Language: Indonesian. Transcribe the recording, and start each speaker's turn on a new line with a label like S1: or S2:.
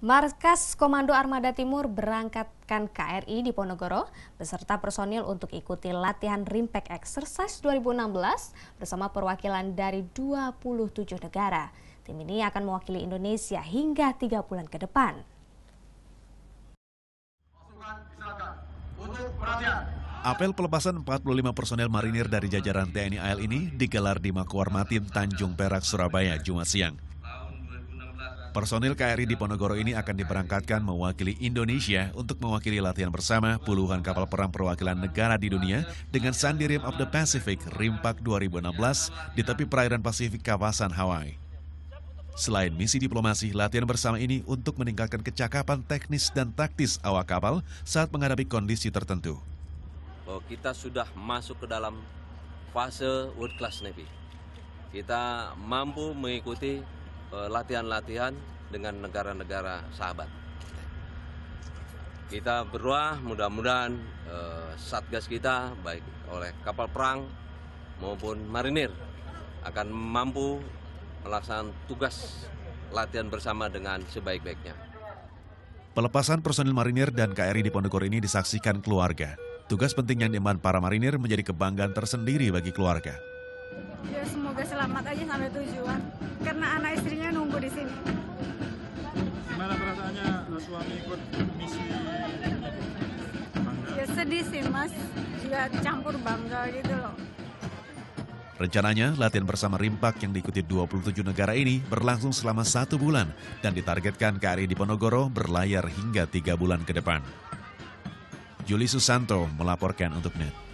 S1: Markas Komando Armada Timur berangkatkan KRI di Ponegoro beserta personil untuk ikuti latihan RIMPEC Exercise 2016 bersama perwakilan dari 27 negara. Tim ini akan mewakili Indonesia hingga 3 bulan ke depan.
S2: Apel pelepasan 45 personel marinir dari jajaran TNI AL ini digelar di Makuar Matim, Tanjung Perak, Surabaya, Jumat siang. Personil KRI di Ponegoro ini akan diberangkatkan mewakili Indonesia untuk mewakili latihan bersama puluhan kapal perang perwakilan negara di dunia dengan Sandy Rim of the Pacific Rimpak 2016 di tepi perairan Pasifik kawasan Hawaii. Selain misi diplomasi, latihan bersama ini untuk meningkatkan kecakapan teknis dan taktis awak kapal saat menghadapi kondisi tertentu.
S1: Oh, kita sudah masuk ke dalam fase world class navy. Kita mampu mengikuti Eh, latihan-latihan dengan negara-negara sahabat. Kita berdoa mudah-mudahan eh, satgas kita baik oleh kapal perang maupun marinir akan mampu melaksanakan tugas latihan bersama dengan sebaik-baiknya.
S2: Pelepasan personil marinir dan KRI di Pondokor ini disaksikan keluarga. Tugas penting yang diemban para marinir menjadi kebanggaan tersendiri bagi keluarga
S1: ya semoga selamat aja sampai tujuan karena anak istrinya nunggu di sini gimana perasaannya suami ikut misi bangga? ya sedih sih mas juga campur bangga gitu loh
S2: Rencananya, latihan bersama Rimpak yang diikuti 27 negara ini berlangsung selama satu bulan dan ditargetkan KRI di berlayar hingga tiga bulan ke depan. Juli Susanto melaporkan untuk NET.